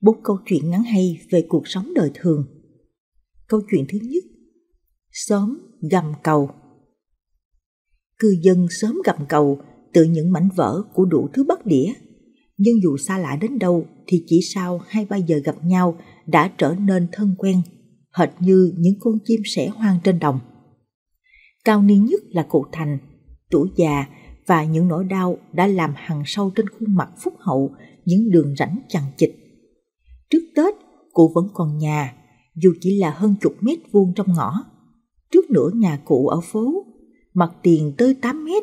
bốn câu chuyện ngắn hay về cuộc sống đời thường. Câu chuyện thứ nhất, xóm gầm cầu. Cư dân xóm gầm cầu từ những mảnh vỡ của đủ thứ bắt đĩa, nhưng dù xa lạ đến đâu thì chỉ sau hai ba giờ gặp nhau đã trở nên thân quen, hệt như những con chim sẻ hoang trên đồng. Cao niên nhất là cụ Thành, tuổi già và những nỗi đau đã làm hằn sâu trên khuôn mặt phúc hậu những đường rãnh chằng chịt Trước Tết, cụ vẫn còn nhà, dù chỉ là hơn chục mét vuông trong ngõ. Trước nửa nhà cụ ở phố, mặt tiền tới 8 mét,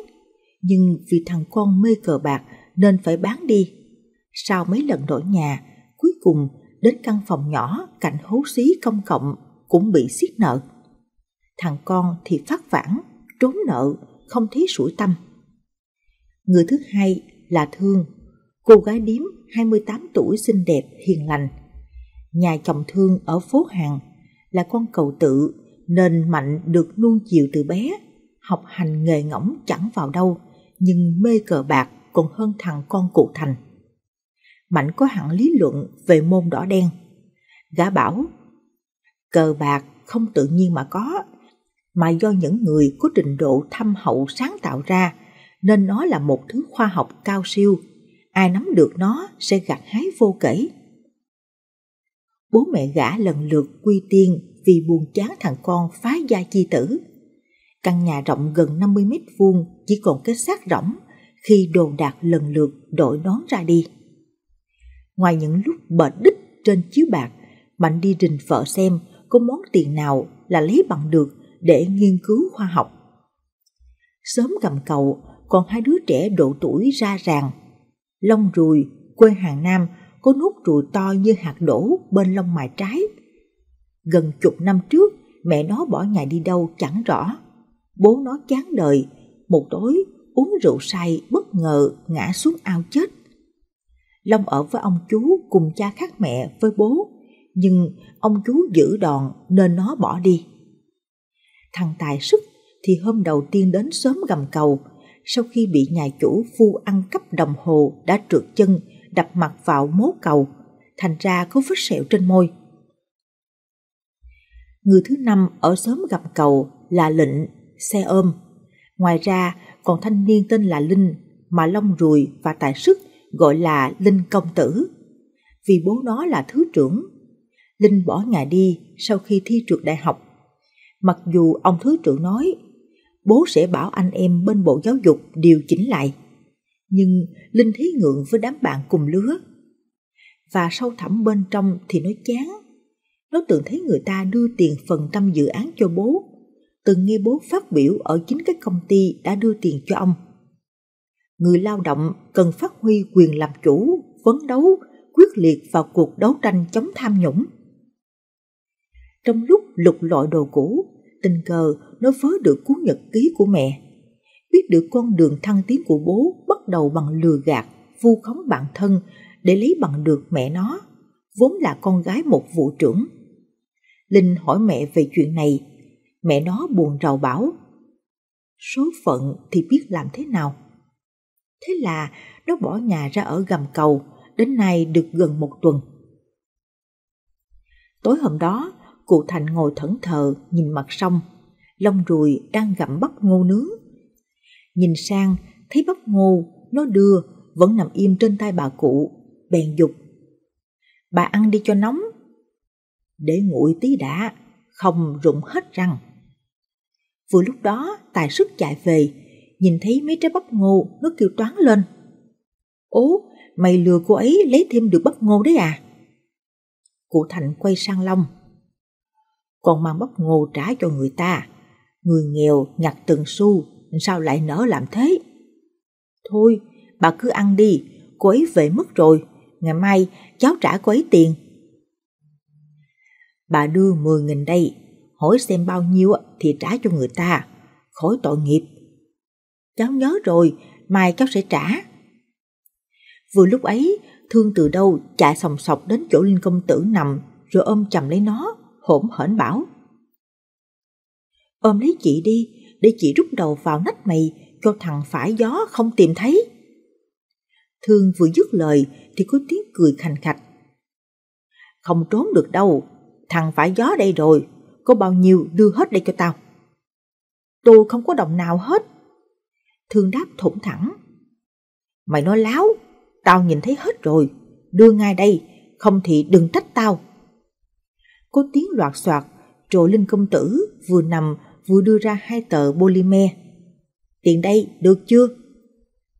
nhưng vì thằng con mê cờ bạc nên phải bán đi. Sau mấy lần đổi nhà, cuối cùng đến căn phòng nhỏ cạnh hố xí công cộng cũng bị xiết nợ. Thằng con thì phát vãng, trốn nợ, không thấy sủi tâm. Người thứ hai là Thương, cô gái điếm 28 tuổi xinh đẹp, hiền lành. Nhà chồng thương ở phố Hàng là con cầu tự nên Mạnh được nuông chiều từ bé, học hành nghề ngỗng chẳng vào đâu, nhưng mê cờ bạc còn hơn thằng con cụ Thành. Mạnh có hẳn lý luận về môn đỏ đen. Gã bảo, cờ bạc không tự nhiên mà có, mà do những người có trình độ thâm hậu sáng tạo ra, nên nó là một thứ khoa học cao siêu ai nắm được nó sẽ gặt hái vô kể. Bố mẹ gã lần lượt quy tiên vì buồn chán thằng con phá gia chi tử. Căn nhà rộng gần 50 mét vuông chỉ còn cái xác rỗng khi đồ đạc lần lượt đội đón ra đi. Ngoài những lúc bệt đích trên chiếu bạc, Mạnh đi rình vợ xem có món tiền nào là lấy bằng được để nghiên cứu khoa học. Sớm cầm cầu, còn hai đứa trẻ độ tuổi ra ràng Lông ruồi, quê Hàng Nam, có nốt ruồi to như hạt đổ bên lông mày trái. Gần chục năm trước, mẹ nó bỏ nhà đi đâu chẳng rõ. Bố nó chán đời, một tối uống rượu say bất ngờ ngã xuống ao chết. Long ở với ông chú cùng cha khác mẹ với bố, nhưng ông chú giữ đòn nên nó bỏ đi. Thằng Tài sức thì hôm đầu tiên đến sớm gầm cầu, sau khi bị nhà chủ phu ăn cắp đồng hồ đã trượt chân, đập mặt vào mố cầu, thành ra có vết sẹo trên môi. Người thứ năm ở xóm gặp cầu là lệnh xe ôm. Ngoài ra còn thanh niên tên là Linh mà Long Rùi và Tài Sức gọi là Linh Công Tử. Vì bố nó là thứ trưởng, Linh bỏ nhà đi sau khi thi trượt đại học. Mặc dù ông thứ trưởng nói bố sẽ bảo anh em bên Bộ Giáo dục điều chỉnh lại. Nhưng Linh thấy ngượng với đám bạn cùng lứa. Và sâu thẳm bên trong thì nó chán. Nó tưởng thấy người ta đưa tiền phần trăm dự án cho bố, từng nghe bố phát biểu ở chính cái công ty đã đưa tiền cho ông. Người lao động cần phát huy quyền làm chủ, phấn đấu, quyết liệt vào cuộc đấu tranh chống tham nhũng. Trong lúc lục lọi đồ cũ, tình cờ nó vớ được cuốn nhật ký của mẹ. Biết được con đường thăng tiến của bố bắt đầu bằng lừa gạt, vu khống bản thân để lấy bằng được mẹ nó, vốn là con gái một vụ trưởng. Linh hỏi mẹ về chuyện này, mẹ nó buồn rầu bảo Số phận thì biết làm thế nào? Thế là nó bỏ nhà ra ở gầm cầu, đến nay được gần một tuần. Tối hôm đó, cụ Thành ngồi thẫn thờ nhìn mặt sông, lông ruồi đang gặm bắp ngô nướng. Nhìn sang, thấy bắp ngô, nó đưa, vẫn nằm im trên tay bà cụ, bèn dục. Bà ăn đi cho nóng. Để nguội tí đã, không rụng hết răng. Vừa lúc đó, tài sức chạy về, nhìn thấy mấy trái bắp ngô, nó kêu toán lên. Ố, mày lừa cô ấy lấy thêm được bắp ngô đấy à? Cụ Thành quay sang Long, còn mang bắp ngô trả cho người ta. Người nghèo nhặt từng xu, sao lại nỡ làm thế? Thôi, bà cứ ăn đi, cô ấy về mất rồi, ngày mai cháu trả cô ấy tiền. Bà đưa 10.000 đây, hỏi xem bao nhiêu thì trả cho người ta, khỏi tội nghiệp. Cháu nhớ rồi, mai cháu sẽ trả. Vừa lúc ấy, thương từ đâu chạy sòng sọc đến chỗ Linh Công Tử nằm rồi ôm chầm lấy nó hổn hển bảo. Ôm lấy chị đi, để chị rút đầu vào nách mày, cho thằng phải gió không tìm thấy. Thương vừa dứt lời thì có tiếng cười khành khạch. Không trốn được đâu, thằng phải gió đây rồi, có bao nhiêu đưa hết đây cho tao. Tôi không có đồng nào hết. Thương đáp thủng thẳng. Mày nói láo, tao nhìn thấy hết rồi, đưa ngay đây, không thì đừng trách tao có tiếng loạt soạt, Trộ Linh công tử vừa nằm vừa đưa ra hai tờ polymer. Tiền đây được chưa?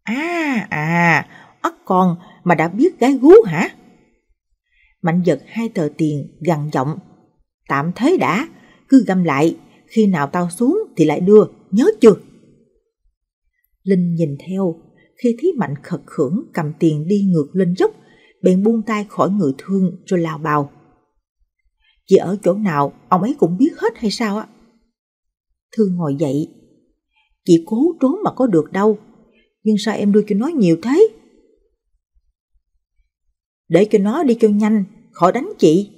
À à, ắt còn mà đã biết gái gú hả? Mạnh giật hai tờ tiền gằn giọng. Tạm thế đã, cứ găm lại, khi nào tao xuống thì lại đưa, nhớ chưa? Linh nhìn theo, khi thấy Mạnh khật khưởng cầm tiền đi ngược lên dốc, bèn buông tay khỏi người thương rồi lao bào. Chị ở chỗ nào, ông ấy cũng biết hết hay sao á. Thư ngồi dậy. Chị cố trốn mà có được đâu. Nhưng sao em đưa cho nó nhiều thế? Để cho nó đi cho nhanh, khỏi đánh chị.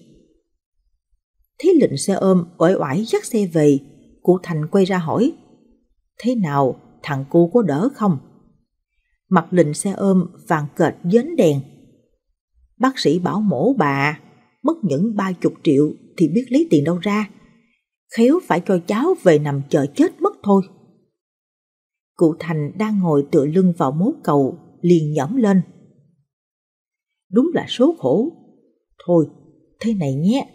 Thế lịnh xe ôm, oải oải dắt xe về. Cụ Thành quay ra hỏi. Thế nào, thằng cô có đỡ không? Mặt lịnh xe ôm vàng kệt dến đèn. Bác sĩ bảo mổ bà mất những ba chục triệu thì biết lấy tiền đâu ra. Khéo phải cho cháu về nằm chờ chết mất thôi. Cụ Thành đang ngồi tựa lưng vào mố cầu, liền nhõm lên. Đúng là số khổ. Thôi, thế này nhé,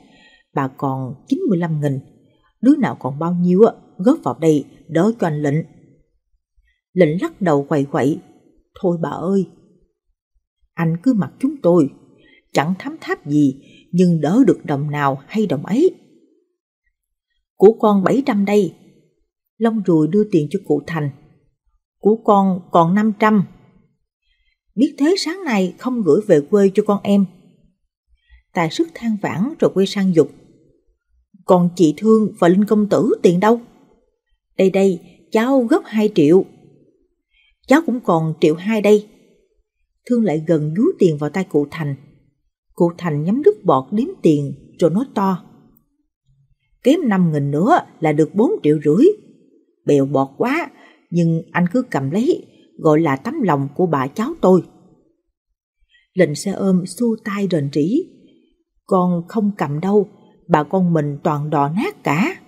bà còn 95 nghìn. Đứa nào còn bao nhiêu góp vào đây đỡ cho anh lệnh. Lệnh lắc đầu quậy quậy. Thôi bà ơi, anh cứ mặc chúng tôi, chẳng thám tháp gì nhưng đỡ được đồng nào hay đồng ấy. Của con 700 đây. Long rùi đưa tiền cho cụ Thành. Của con còn 500. Biết thế sáng nay không gửi về quê cho con em. Tài sức than vãn rồi quay sang dục. Còn chị Thương và Linh Công Tử tiền đâu? Đây đây, cháu gấp 2 triệu. Cháu cũng còn triệu hai đây. Thương lại gần dúi tiền vào tay cụ Thành. Cụ Thành nhắm nước bọt đếm tiền rồi nói to. Kiếm 5 nghìn nữa là được 4 triệu rưỡi. Bèo bọt quá, nhưng anh cứ cầm lấy, gọi là tấm lòng của bà cháu tôi. Lệnh xe ôm xua tay rền rỉ. Con không cầm đâu, bà con mình toàn đò nát cả.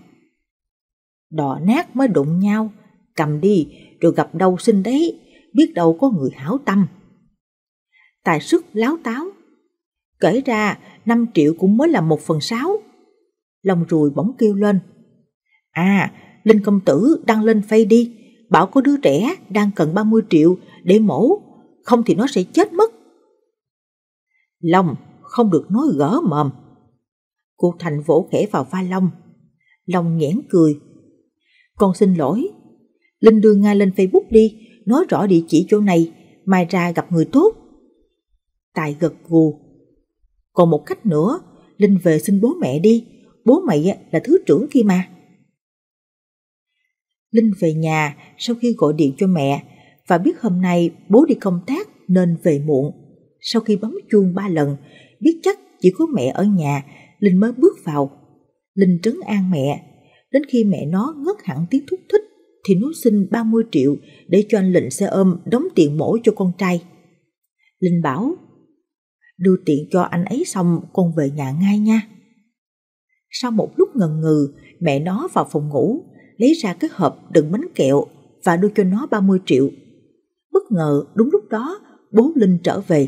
Đò nát mới đụng nhau, cầm đi rồi gặp đâu xin đấy, biết đâu có người hảo tâm. Tài sức láo táo Kể ra 5 triệu cũng mới là 1 phần 6 Lòng rùi bỗng kêu lên À Linh công tử đăng lên phay đi Bảo có đứa trẻ đang cần 30 triệu để mổ Không thì nó sẽ chết mất Lòng không được nói gỡ mồm Cô Thành vỗ khẽ vào pha Long Long nhẽn cười Con xin lỗi Linh đưa ngay lên Facebook đi Nói rõ địa chỉ chỗ này Mai ra gặp người tốt Tài gật gù còn một cách nữa, Linh về xin bố mẹ đi, bố mày là thứ trưởng kia mà. Linh về nhà sau khi gọi điện cho mẹ và biết hôm nay bố đi công tác nên về muộn. Sau khi bấm chuông ba lần, biết chắc chỉ có mẹ ở nhà, Linh mới bước vào. Linh trấn an mẹ, đến khi mẹ nó ngất hẳn tiếng thúc thích thì nó xin 30 triệu để cho anh lịnh xe ôm đóng tiền mổ cho con trai. Linh bảo đưa tiện cho anh ấy xong con về nhà ngay nha. Sau một lúc ngần ngừ, mẹ nó vào phòng ngủ, lấy ra cái hộp đựng bánh kẹo và đưa cho nó 30 triệu. Bất ngờ đúng lúc đó, bố Linh trở về.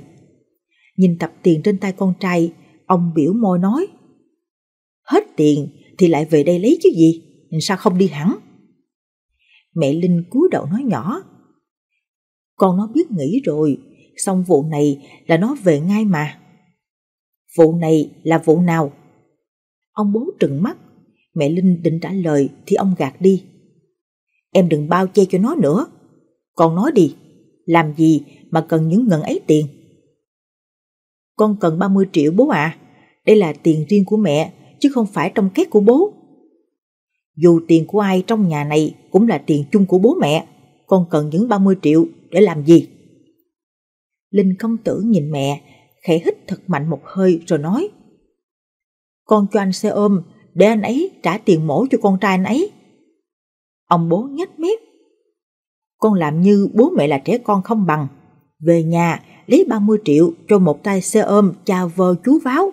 Nhìn tập tiền trên tay con trai, ông biểu môi nói Hết tiền thì lại về đây lấy chứ gì, sao không đi hẳn? Mẹ Linh cúi đầu nói nhỏ Con nó biết nghĩ rồi, xong vụ này là nó về ngay mà. Vụ này là vụ nào? Ông bố trừng mắt, mẹ Linh định trả lời thì ông gạt đi. Em đừng bao che cho nó nữa. Con nói đi, làm gì mà cần những ngần ấy tiền? Con cần 30 triệu bố ạ. À. Đây là tiền riêng của mẹ, chứ không phải trong két của bố. Dù tiền của ai trong nhà này cũng là tiền chung của bố mẹ, con cần những 30 triệu để làm gì? Linh công tử nhìn mẹ, khẽ hít thật mạnh một hơi rồi nói. Con cho anh xe ôm, để anh ấy trả tiền mổ cho con trai anh ấy. Ông bố nhếch mép. Con làm như bố mẹ là trẻ con không bằng. Về nhà, lấy 30 triệu cho một tay xe ôm cha vơ chú váo.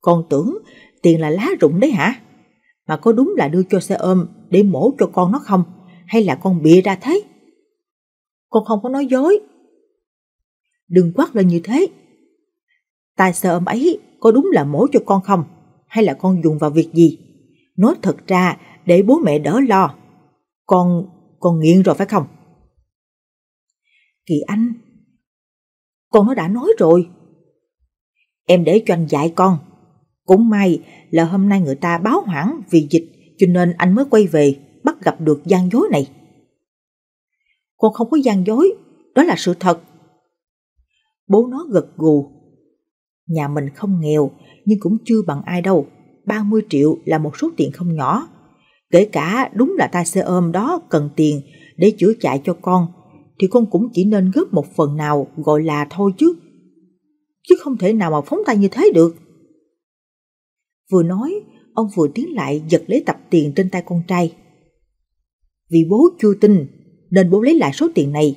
Con tưởng tiền là lá rụng đấy hả? Mà có đúng là đưa cho xe ôm để mổ cho con nó không? Hay là con bịa ra thế? Con không có nói dối, đừng quát lên như thế. Tài sợ ông ấy có đúng là mối cho con không? Hay là con dùng vào việc gì? Nói thật ra để bố mẹ đỡ lo. Con, con nghiện rồi phải không? Kỳ Anh, con nó đã nói rồi. Em để cho anh dạy con. Cũng may là hôm nay người ta báo hoãn vì dịch cho nên anh mới quay về bắt gặp được gian dối này. Con không có gian dối, đó là sự thật. Bố nó gật gù. Nhà mình không nghèo, nhưng cũng chưa bằng ai đâu. 30 triệu là một số tiền không nhỏ. Kể cả đúng là tài xe ôm đó cần tiền để chữa chạy cho con, thì con cũng chỉ nên góp một phần nào gọi là thôi chứ. Chứ không thể nào mà phóng tay như thế được. Vừa nói, ông vừa tiến lại giật lấy tập tiền trên tay con trai. Vì bố chưa tin, nên bố lấy lại số tiền này.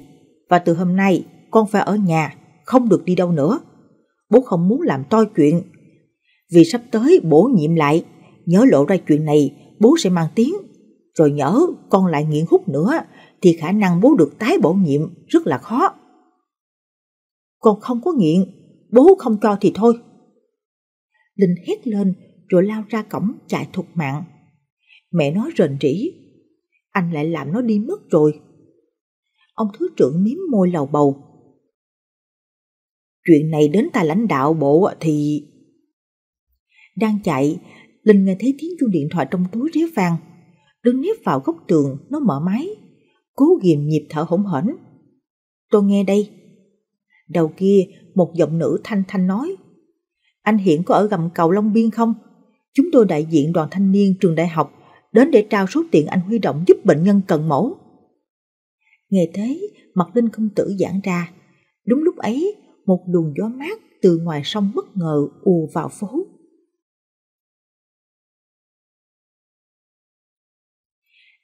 Và từ hôm nay, con phải ở nhà không được đi đâu nữa. Bố không muốn làm to chuyện. Vì sắp tới bố nhiệm lại, nhớ lộ ra chuyện này, bố sẽ mang tiếng. Rồi nhớ con lại nghiện hút nữa, thì khả năng bố được tái bổ nhiệm rất là khó. Con không có nghiện, bố không cho thì thôi. Linh hét lên rồi lao ra cổng chạy thục mạng. Mẹ nó rền rỉ, anh lại làm nó đi mất rồi. Ông thứ trưởng miếm môi lầu bầu, chuyện này đến tài lãnh đạo bộ thì... Đang chạy, Linh nghe thấy tiếng chuông điện thoại trong túi ré vang. Đứng nếp vào góc tường, nó mở máy. Cố ghìm nhịp thở hổn hển. Tôi nghe đây. Đầu kia, một giọng nữ thanh thanh nói. Anh hiện có ở gầm cầu Long Biên không? Chúng tôi đại diện đoàn thanh niên trường đại học đến để trao số tiền anh huy động giúp bệnh nhân cần mẫu. Nghe thế, mặt Linh không tử giãn ra. Đúng lúc ấy, một luồng gió mát từ ngoài sông bất ngờ ùa vào phố.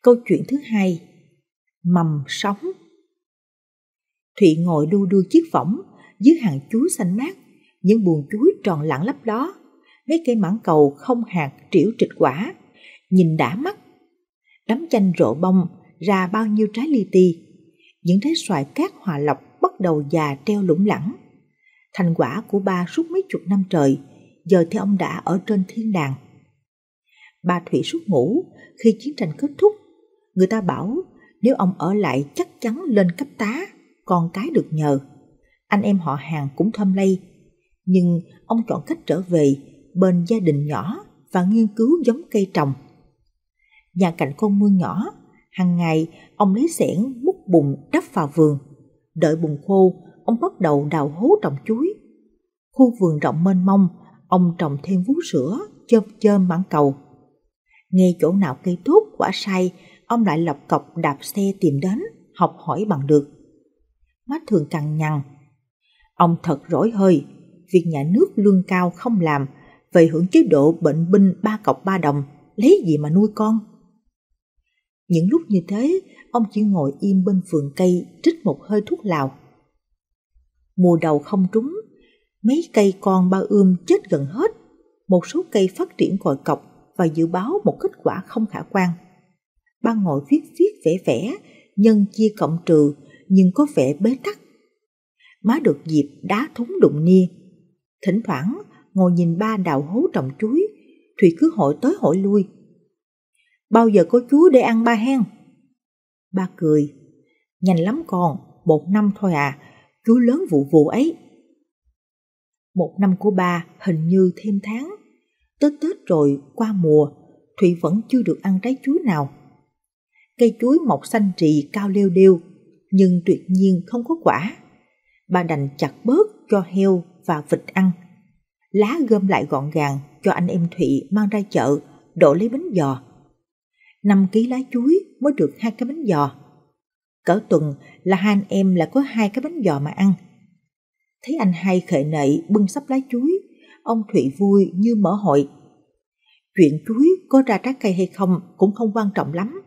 Câu chuyện thứ hai Mầm sống Thụy ngồi đu đưa chiếc võng dưới hàng chuối xanh mát, những buồn chuối tròn lẳng lấp đó, mấy cây mãng cầu không hạt triểu trịch quả, nhìn đã mắt. Đám chanh rộ bông ra bao nhiêu trái li ti, những trái xoài cát hòa lọc bắt đầu già treo lủng lẳng thành quả của ba suốt mấy chục năm trời, giờ thì ông đã ở trên thiên đàng. Ba Thủy suốt ngủ, khi chiến tranh kết thúc, người ta bảo nếu ông ở lại chắc chắn lên cấp tá, con cái được nhờ. Anh em họ hàng cũng thâm lây, nhưng ông chọn cách trở về bên gia đình nhỏ và nghiên cứu giống cây trồng. Nhà cạnh con mương nhỏ, hàng ngày ông lấy xẻng múc bùn đắp vào vườn, đợi bùn khô ông bắt đầu đào hố trồng chuối. Khu vườn rộng mênh mông, ông trồng thêm vú sữa, chôm chôm mãn cầu. Nghe chỗ nào cây tốt, quả say, ông lại lọc cọc đạp xe tìm đến, học hỏi bằng được. Má thường cằn nhằn. Ông thật rỗi hơi, việc nhà nước lương cao không làm, về hưởng chế độ bệnh binh ba cọc ba đồng, lấy gì mà nuôi con? Những lúc như thế, ông chỉ ngồi im bên vườn cây trích một hơi thuốc lào mùa đầu không trúng. Mấy cây con bao ươm chết gần hết, một số cây phát triển còi cọc và dự báo một kết quả không khả quan. Ba ngồi viết viết vẽ vẽ, nhân chia cộng trừ nhưng có vẻ bế tắc. Má được dịp đá thúng đụng nia. Thỉnh thoảng ngồi nhìn ba đào hố trồng chuối, thủy cứ hỏi tới hỏi lui. Bao giờ có chuối để ăn ba hen? Ba cười. Nhanh lắm con, một năm thôi à, cứ lớn vụ vụ ấy. Một năm của bà hình như thêm tháng. Tết Tết rồi qua mùa, thủy vẫn chưa được ăn trái chuối nào. Cây chuối mọc xanh trì cao leo đêu, nhưng tuyệt nhiên không có quả. Bà đành chặt bớt cho heo và vịt ăn. Lá gom lại gọn gàng cho anh em thủy mang ra chợ, đổ lấy bánh giò. 5 ký lá chuối mới được hai cái bánh giò. Cỡ tuần là hai anh em lại có hai cái bánh giò mà ăn. Thấy anh hai khệ nệ bưng sắp lá chuối, ông Thụy vui như mở hội. Chuyện chuối có ra trái cây hay không cũng không quan trọng lắm.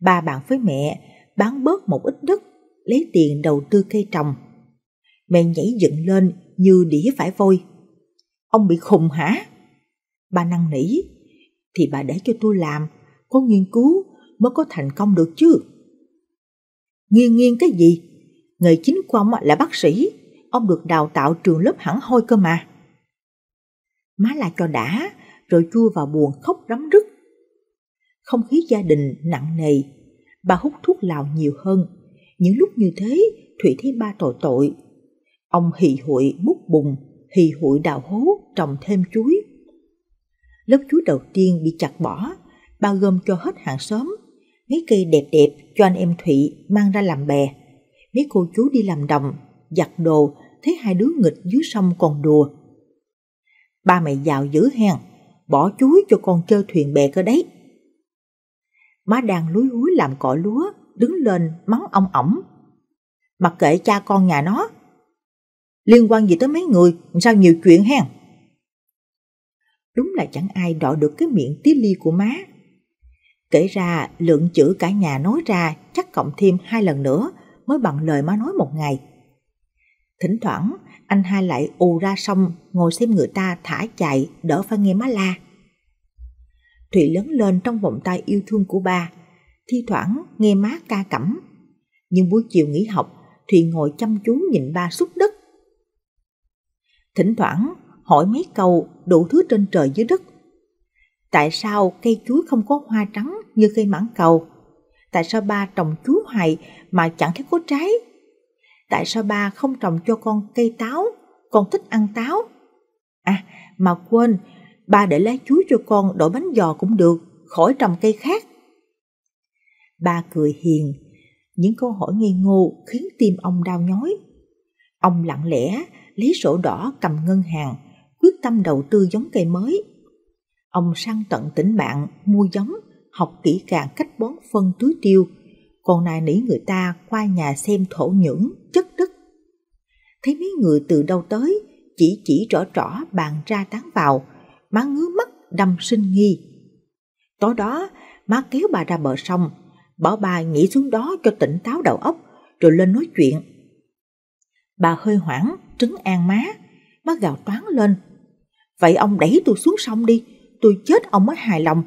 Ba bạn với mẹ bán bớt một ít đất, lấy tiền đầu tư cây trồng. Mẹ nhảy dựng lên như đĩa phải vôi. Ông bị khùng hả? Ba năn nỉ. Thì bà để cho tôi làm, có nghiên cứu mới có thành công được chứ nghiêng nghiêng cái gì? Nghề chính của ông là bác sĩ, ông được đào tạo trường lớp hẳn hoi cơ mà. Má lại cho đã, rồi chua vào buồn khóc rắm rứt. Không khí gia đình nặng nề, bà hút thuốc lào nhiều hơn. Những lúc như thế, Thủy thấy ba tội tội. Ông hì hụi múc bùng hì hụi đào hố, trồng thêm chuối. Lớp chuối đầu tiên bị chặt bỏ, ba gom cho hết hàng xóm mấy cây đẹp đẹp cho anh em Thụy mang ra làm bè. Mấy cô chú đi làm đồng, giặt đồ, thấy hai đứa nghịch dưới sông còn đùa. Ba mày giàu dữ hen, bỏ chuối cho con chơi thuyền bè cơ đấy. Má đang lúi húi làm cỏ lúa, đứng lên mắng ông ổng. Mặc kệ cha con nhà nó. Liên quan gì tới mấy người, sao nhiều chuyện hen. Đúng là chẳng ai đọ được cái miệng tí ly của má Kể ra lượng chữ cả nhà nói ra chắc cộng thêm hai lần nữa mới bằng lời má nói một ngày. Thỉnh thoảng anh hai lại ù ra sông ngồi xem người ta thả chạy đỡ phải nghe má la. Thủy lớn lên trong vòng tay yêu thương của ba, thi thoảng nghe má ca cẩm. Nhưng buổi chiều nghỉ học, Thủy ngồi chăm chú nhìn ba xúc đất. Thỉnh thoảng hỏi mấy câu đủ thứ trên trời dưới đất tại sao cây chuối không có hoa trắng như cây mãng cầu? Tại sao ba trồng chuối hoài mà chẳng thấy có trái? Tại sao ba không trồng cho con cây táo, con thích ăn táo? À, mà quên, ba để lá chuối cho con đổi bánh giò cũng được, khỏi trồng cây khác. Ba cười hiền, những câu hỏi nghi ngô khiến tim ông đau nhói. Ông lặng lẽ lấy sổ đỏ cầm ngân hàng, quyết tâm đầu tư giống cây mới. Ông săn tận tỉnh bạn, mua giống, học kỹ càng cách bón phân tưới tiêu, còn nài nỉ người ta qua nhà xem thổ nhưỡng, chất đất. Thấy mấy người từ đâu tới, chỉ chỉ rõ rõ bàn ra tán vào, má ngứa mắt đâm sinh nghi. Tối đó, má kéo bà ra bờ sông, bảo bà nghỉ xuống đó cho tỉnh táo đầu óc, rồi lên nói chuyện. Bà hơi hoảng, trứng an má, má gào toán lên. Vậy ông đẩy tôi xuống sông đi, tôi chết ông mới hài lòng.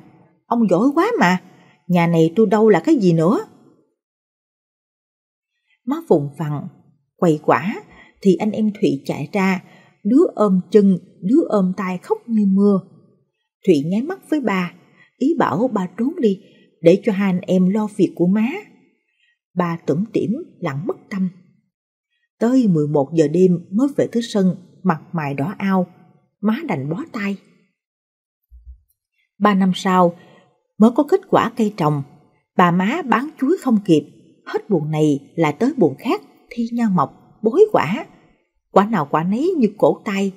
Ông giỏi quá mà, nhà này tôi đâu là cái gì nữa. Má vùng vằng, quầy quả, thì anh em Thụy chạy ra, đứa ôm chân, đứa ôm tay khóc như mưa. Thụy nháy mắt với bà, ý bảo bà trốn đi để cho hai anh em lo việc của má. Bà tưởng tiểm lặng mất tâm. Tới 11 giờ đêm mới về tới sân, mặt mày đỏ ao, má đành bó tay. Ba năm sau, mới có kết quả cây trồng. Bà má bán chuối không kịp, hết buồn này là tới buồn khác, thi nhau mọc, bối quả. Quả nào quả nấy như cổ tay,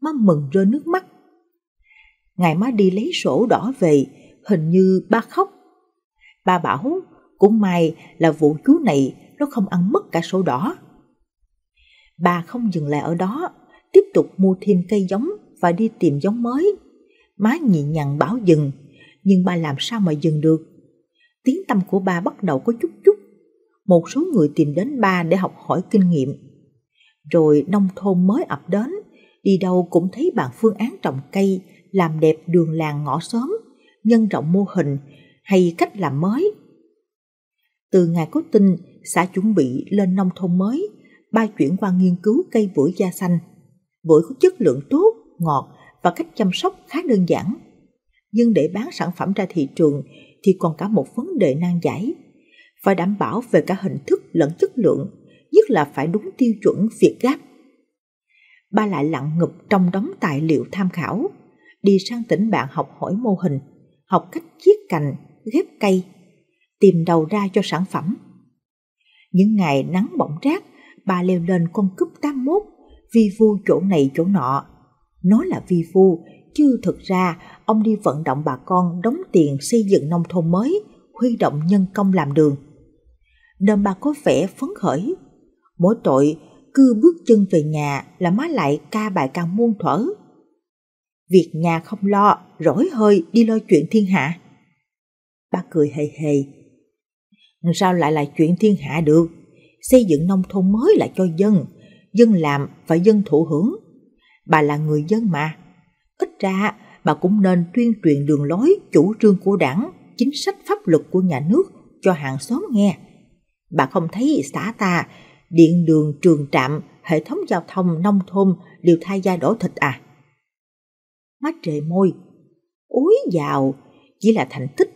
má mừng rơi nước mắt. Ngày má đi lấy sổ đỏ về, hình như ba khóc. Ba bảo, cũng may là vụ chú này nó không ăn mất cả sổ đỏ. Bà không dừng lại ở đó, tiếp tục mua thêm cây giống và đi tìm giống mới. Má nhịn nhằn bảo dừng, nhưng ba làm sao mà dừng được. Tiếng tâm của ba bắt đầu có chút chút. Một số người tìm đến ba để học hỏi kinh nghiệm. Rồi nông thôn mới ập đến, đi đâu cũng thấy bàn phương án trồng cây, làm đẹp đường làng ngõ xóm, nhân rộng mô hình hay cách làm mới. Từ ngày có tin xã chuẩn bị lên nông thôn mới, ba chuyển qua nghiên cứu cây bưởi da xanh. Bưởi có chất lượng tốt, ngọt và cách chăm sóc khá đơn giản. Nhưng để bán sản phẩm ra thị trường thì còn cả một vấn đề nan giải. Phải đảm bảo về cả hình thức lẫn chất lượng, nhất là phải đúng tiêu chuẩn Việt Gáp. Ba lại lặng ngập trong đống tài liệu tham khảo, đi sang tỉnh bạn học hỏi mô hình, học cách chiết cành, ghép cây, tìm đầu ra cho sản phẩm. Những ngày nắng bỏng rác, ba leo lên con cúp 81 vì vô chỗ này chỗ nọ nói là vi phu, chứ thực ra ông đi vận động bà con đóng tiền xây dựng nông thôn mới, huy động nhân công làm đường. Đầm bà có vẻ phấn khởi. Mỗi tội cứ bước chân về nhà là má lại ca bài càng muôn thở. Việc nhà không lo, rỗi hơi đi lo chuyện thiên hạ. Bà cười hề hề. Sao lại là chuyện thiên hạ được? Xây dựng nông thôn mới là cho dân, dân làm và dân thụ hưởng bà là người dân mà. Ít ra, bà cũng nên tuyên truyền đường lối, chủ trương của đảng, chính sách pháp luật của nhà nước cho hàng xóm nghe. Bà không thấy xã ta, điện đường trường trạm, hệ thống giao thông nông thôn đều thay da đổ thịt à? Má trề môi, ối giàu, chỉ là thành tích,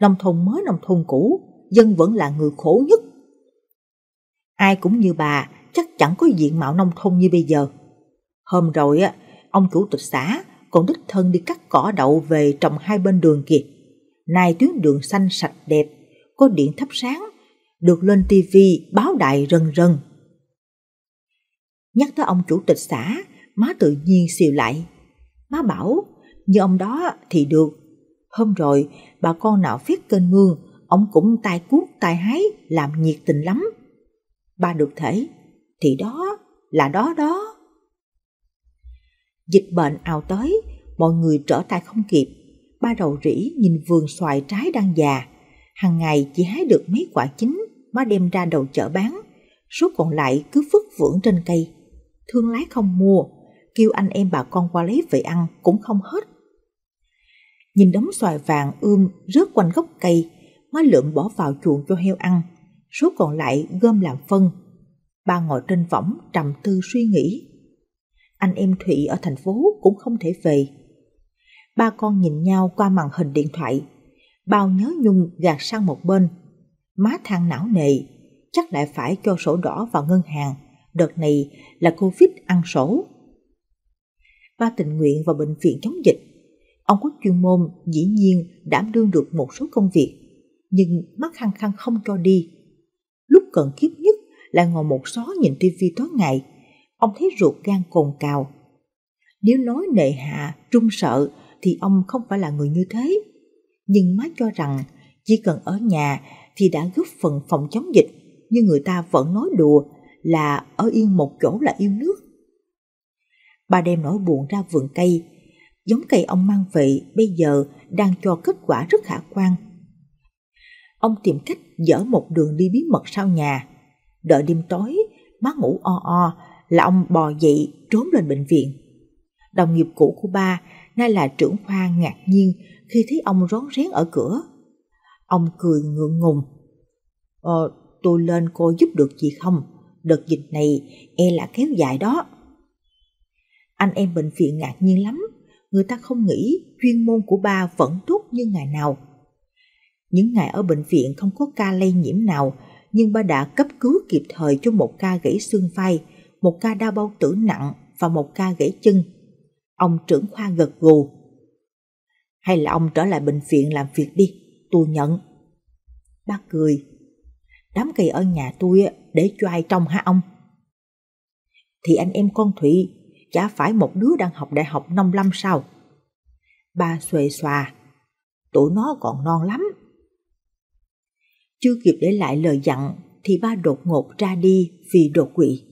nông thôn mới nông thôn cũ, dân vẫn là người khổ nhất. Ai cũng như bà, chắc chẳng có diện mạo nông thôn như bây giờ. Hôm rồi á, ông chủ tịch xã còn đích thân đi cắt cỏ đậu về trồng hai bên đường kìa. Nay tuyến đường xanh sạch đẹp, có điện thắp sáng, được lên tivi báo đại rần rần. Nhắc tới ông chủ tịch xã, má tự nhiên xìu lại. Má bảo, như ông đó thì được. Hôm rồi, bà con nào viết kênh mương, ông cũng tay cuốc tay hái, làm nhiệt tình lắm. Ba được thể, thì đó là đó đó. Dịch bệnh ào tới, mọi người trở tay không kịp. Ba đầu rĩ nhìn vườn xoài trái đang già. Hàng ngày chỉ hái được mấy quả chín má đem ra đầu chợ bán. Số còn lại cứ phức vưởng trên cây. Thương lái không mua, kêu anh em bà con qua lấy về ăn cũng không hết. Nhìn đống xoài vàng ươm rớt quanh gốc cây, má lượm bỏ vào chuồng cho heo ăn, số còn lại gom làm phân. Ba ngồi trên võng trầm tư suy nghĩ anh em Thụy ở thành phố cũng không thể về. Ba con nhìn nhau qua màn hình điện thoại. Bao nhớ nhung gạt sang một bên. Má thang não nề, chắc lại phải cho sổ đỏ vào ngân hàng. Đợt này là Covid ăn sổ. Ba tình nguyện vào bệnh viện chống dịch. Ông có chuyên môn dĩ nhiên đảm đương được một số công việc. Nhưng mắt khăng khăng không cho đi. Lúc cần kiếp nhất lại ngồi một xó nhìn tivi tối ngày ông thấy ruột gan cồn cào. Nếu nói nệ hạ, trung sợ thì ông không phải là người như thế. Nhưng má cho rằng chỉ cần ở nhà thì đã góp phần phòng chống dịch nhưng người ta vẫn nói đùa là ở yên một chỗ là yêu nước. Bà đem nỗi buồn ra vườn cây, giống cây ông mang về bây giờ đang cho kết quả rất khả quan. Ông tìm cách dở một đường đi bí mật sau nhà, đợi đêm tối, má ngủ o o là ông bò dậy trốn lên bệnh viện. Đồng nghiệp cũ của ba nay là trưởng khoa ngạc nhiên khi thấy ông rón rén ở cửa. Ông cười ngượng ngùng. Ờ, tôi lên cô giúp được gì không? Đợt dịch này e là kéo dài đó. Anh em bệnh viện ngạc nhiên lắm. Người ta không nghĩ chuyên môn của ba vẫn tốt như ngày nào. Những ngày ở bệnh viện không có ca lây nhiễm nào, nhưng ba đã cấp cứu kịp thời cho một ca gãy xương vai, một ca đau bao tử nặng và một ca gãy chân. Ông trưởng khoa gật gù. Hay là ông trở lại bệnh viện làm việc đi, tôi nhận. Bác cười. Đám kỳ ở nhà tôi để cho ai trong hả ông? Thì anh em con Thụy, chả phải một đứa đang học đại học năm năm sao? Ba xuề xòa, tụi nó còn non lắm. Chưa kịp để lại lời dặn thì ba đột ngột ra đi vì đột quỵ.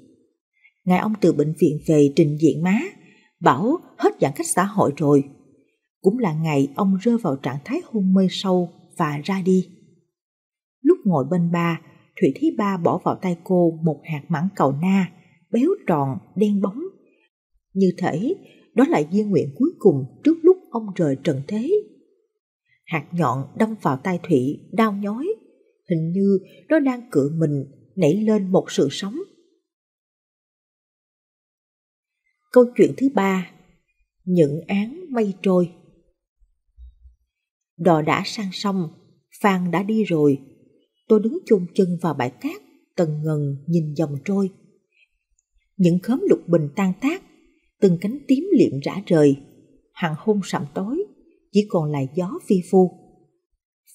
Ngày ông từ bệnh viện về trình diện má, bảo hết giãn cách xã hội rồi. Cũng là ngày ông rơi vào trạng thái hôn mê sâu và ra đi. Lúc ngồi bên ba, Thủy Thí Ba bỏ vào tay cô một hạt mãng cầu na, béo tròn, đen bóng. Như thể đó là di nguyện cuối cùng trước lúc ông rời trần thế. Hạt nhọn đâm vào tay Thủy, đau nhói. Hình như nó đang cự mình, nảy lên một sự sống Câu chuyện thứ ba Những án mây trôi Đò đã sang sông, Phan đã đi rồi. Tôi đứng chung chân vào bãi cát, tần ngần nhìn dòng trôi. Những khóm lục bình tan tác, từng cánh tím liệm rã rời. hàng hôn sẩm tối, chỉ còn lại gió phi phu.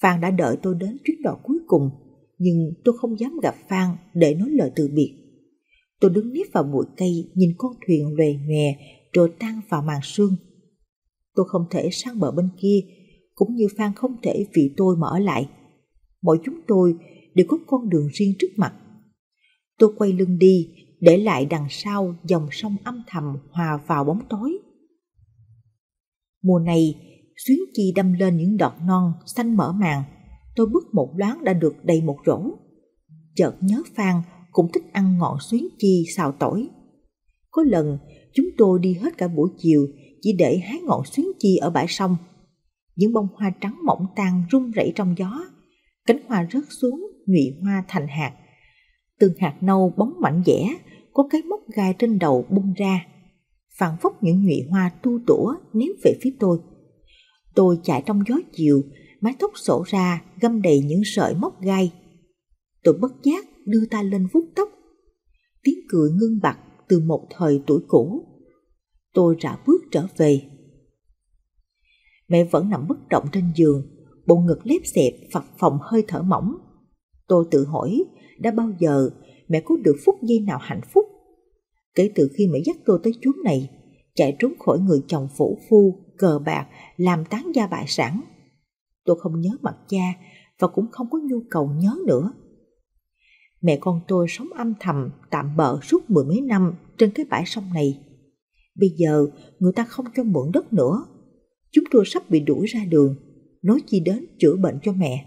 Phan đã đợi tôi đến chuyến đò cuối cùng, nhưng tôi không dám gặp Phan để nói lời từ biệt. Tôi đứng nếp vào bụi cây nhìn con thuyền lòe nhòe rồi tan vào màn sương. Tôi không thể sang bờ bên kia, cũng như Phan không thể vì tôi mà ở lại. Mỗi chúng tôi đều có con đường riêng trước mặt. Tôi quay lưng đi, để lại đằng sau dòng sông âm thầm hòa vào bóng tối. Mùa này, xuyến chi đâm lên những đọt non xanh mở màng. Tôi bước một đoán đã được đầy một rổ. Chợt nhớ Phan cũng thích ăn ngọn xuyến chi xào tỏi. Có lần chúng tôi đi hết cả buổi chiều chỉ để hái ngọn xuyến chi ở bãi sông. Những bông hoa trắng mỏng tan rung rẩy trong gió, cánh hoa rớt xuống, nhụy hoa thành hạt. Từng hạt nâu bóng mảnh vẽ, có cái móc gai trên đầu bung ra. Phản phúc những nhụy hoa tu tủa ném về phía tôi. Tôi chạy trong gió chiều, mái tóc sổ ra găm đầy những sợi móc gai. Tôi bất giác đưa tay lên vuốt tóc. Tiếng cười ngưng bặt từ một thời tuổi cũ. Tôi rã bước trở về. Mẹ vẫn nằm bất động trên giường, bộ ngực lép xẹp phập phòng hơi thở mỏng. Tôi tự hỏi, đã bao giờ mẹ có được phút giây nào hạnh phúc? Kể từ khi mẹ dắt tôi tới chốn này, chạy trốn khỏi người chồng phủ phu, cờ bạc, làm tán gia bại sản. Tôi không nhớ mặt cha và cũng không có nhu cầu nhớ nữa. Mẹ con tôi sống âm thầm, tạm bợ suốt mười mấy năm trên cái bãi sông này. Bây giờ người ta không cho mượn đất nữa. Chúng tôi sắp bị đuổi ra đường, nói chi đến chữa bệnh cho mẹ.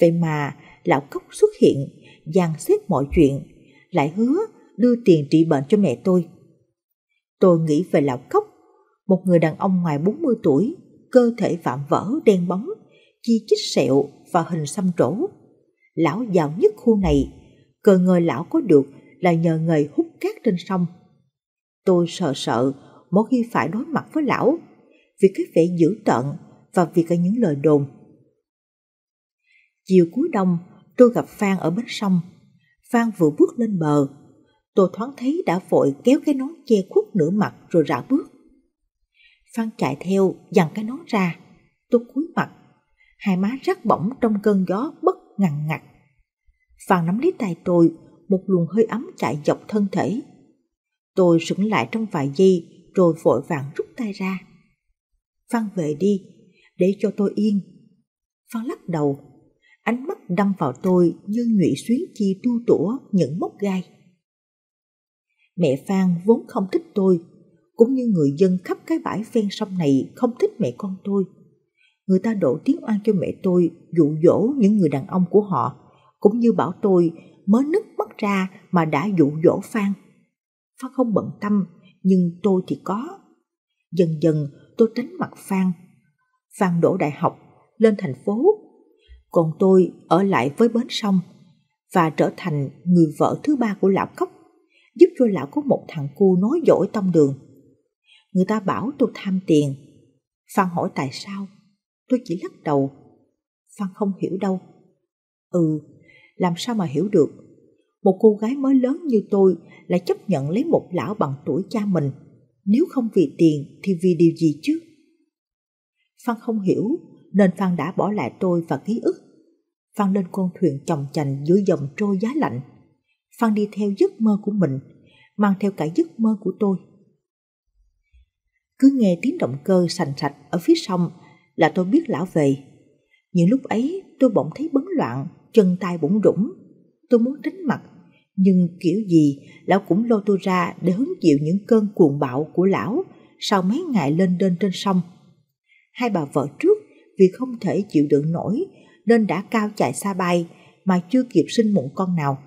Vậy mà lão cốc xuất hiện, dàn xếp mọi chuyện, lại hứa đưa tiền trị bệnh cho mẹ tôi. Tôi nghĩ về lão cốc, một người đàn ông ngoài 40 tuổi, cơ thể vạm vỡ đen bóng, chi chích sẹo và hình xăm trổ lão giàu nhất khu này. Cờ ngờ lão có được là nhờ người hút cát trên sông. Tôi sợ sợ mỗi khi phải đối mặt với lão vì cái vẻ dữ tận và vì cả những lời đồn. Chiều cuối đông, tôi gặp Phan ở bến sông. Phan vừa bước lên bờ, tôi thoáng thấy đã vội kéo cái nón che khuất nửa mặt rồi rã bước. Phan chạy theo, dằn cái nón ra. Tôi cúi mặt, hai má rắc bỏng trong cơn gió bất ngằn ngặt. Phan nắm lấy tay tôi, một luồng hơi ấm chạy dọc thân thể. Tôi sững lại trong vài giây rồi vội vàng rút tay ra. Phan về đi, để cho tôi yên. Phan lắc đầu, ánh mắt đâm vào tôi như nhụy xuyến chi tu tủa những mốc gai. Mẹ Phan vốn không thích tôi, cũng như người dân khắp cái bãi ven sông này không thích mẹ con tôi. Người ta đổ tiếng oan cho mẹ tôi dụ dỗ những người đàn ông của họ cũng như bảo tôi mới nứt mất ra mà đã dụ dỗ Phan. Phan không bận tâm, nhưng tôi thì có. Dần dần tôi tránh mặt Phan. Phan đổ đại học, lên thành phố. Còn tôi ở lại với bến sông và trở thành người vợ thứ ba của lão cốc, giúp cho lão có một thằng cu nói dỗi tông đường. Người ta bảo tôi tham tiền. Phan hỏi tại sao? Tôi chỉ lắc đầu. Phan không hiểu đâu. Ừ, làm sao mà hiểu được. Một cô gái mới lớn như tôi lại chấp nhận lấy một lão bằng tuổi cha mình. Nếu không vì tiền thì vì điều gì chứ? Phan không hiểu nên Phan đã bỏ lại tôi và ký ức. Phan lên con thuyền chồng chành giữa dòng trôi giá lạnh. Phan đi theo giấc mơ của mình, mang theo cả giấc mơ của tôi. Cứ nghe tiếng động cơ sành sạch ở phía sông là tôi biết lão về. Những lúc ấy tôi bỗng thấy bấn loạn chân tay bủng rủng. Tôi muốn tránh mặt, nhưng kiểu gì lão cũng lôi tôi ra để hứng chịu những cơn cuồng bạo của lão sau mấy ngày lên đên trên sông. Hai bà vợ trước vì không thể chịu đựng nổi nên đã cao chạy xa bay mà chưa kịp sinh mụn con nào.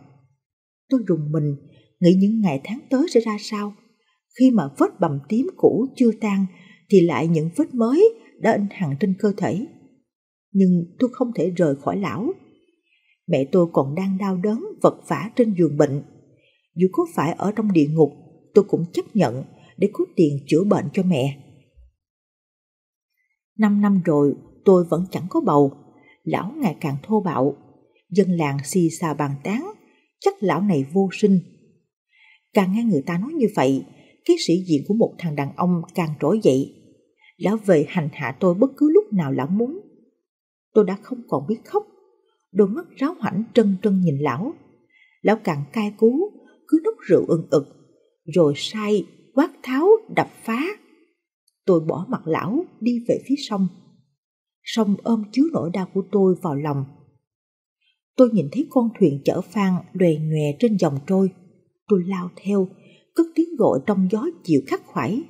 Tôi rùng mình, nghĩ những ngày tháng tới sẽ ra sao. Khi mà vết bầm tím cũ chưa tan thì lại những vết mới đã in hẳn trên cơ thể. Nhưng tôi không thể rời khỏi lão, mẹ tôi còn đang đau đớn vật vã trên giường bệnh. Dù có phải ở trong địa ngục, tôi cũng chấp nhận để có tiền chữa bệnh cho mẹ. Năm năm rồi, tôi vẫn chẳng có bầu. Lão ngày càng thô bạo. Dân làng xì xào bàn tán, chắc lão này vô sinh. Càng nghe người ta nói như vậy, cái sĩ diện của một thằng đàn ông càng trỗi dậy. Lão về hành hạ tôi bất cứ lúc nào lão muốn. Tôi đã không còn biết khóc đôi mắt ráo hoảnh trân trân nhìn lão. Lão càng cai cú, cứ nút rượu ưng ực, rồi say, quát tháo, đập phá. Tôi bỏ mặt lão, đi về phía sông. Sông ôm chứa nỗi đau của tôi vào lòng. Tôi nhìn thấy con thuyền chở phan đòe nhòe trên dòng trôi. Tôi lao theo, cất tiếng gọi trong gió chịu khắc khoải.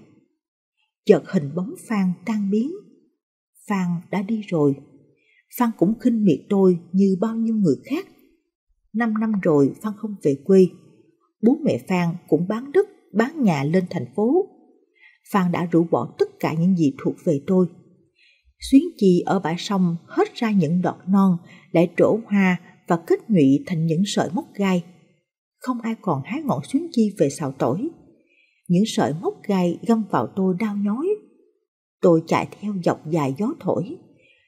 Chợt hình bóng Phan tan biến. Phan đã đi rồi. Phan cũng khinh miệt tôi như bao nhiêu người khác. Năm năm rồi Phan không về quê. Bố mẹ Phan cũng bán đất, bán nhà lên thành phố. Phan đã rũ bỏ tất cả những gì thuộc về tôi. Xuyến chi ở bãi sông hết ra những đọt non, lại trổ hoa và kết nhụy thành những sợi móc gai. Không ai còn hái ngọn xuyến chi về xào tỏi. Những sợi móc gai găm vào tôi đau nhói. Tôi chạy theo dọc dài gió thổi,